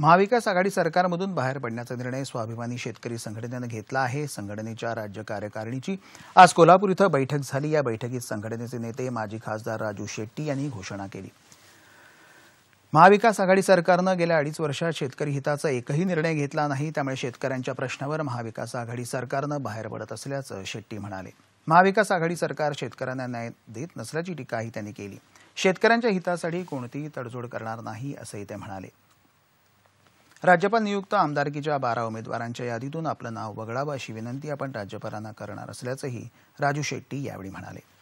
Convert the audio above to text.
महाविकास आघाडी सरकारमधून बाहेर पडण्याचा निर्णय स्वाभिमानी शेतकरी संघटनेनं घेतला आहे संघटनेच्या राज्य कार्यकारिणीची आज कोल्हापूर इथं बैठक झाली या बैठकीत संघटनेचे नेते माजी खासदार राजू शेट्टी यांनी घोषणा केली महाविकास आघाडी सरकारनं गेल्या अडीच वर्षात शेतकरी हिताचा एकही निर्णय घेतला नाही त्यामुळे शेतकऱ्यांच्या प्रश्नावर महाविकास आघाडी सरकारनं बाहेर पडत असल्याचं शेट्टी म्हणाले महाविकास आघाडी सरकार शेतकऱ्यांना न्याय देत नसल्याची टीकाही त्यांनी केली शेतकऱ्यांच्या हितासाठी कोणतीही तडजोड करणार नाही असंही ते म्हणाले राज्यपाल नियुक्त आमदारकीच्या बारा उमेदवारांच्या यादीतून आपलं नाव वगळावं अशी विनंती आपण राज्यपालांना करणार असल्याचंही राजू शेट्टी यावेळी म्हणाले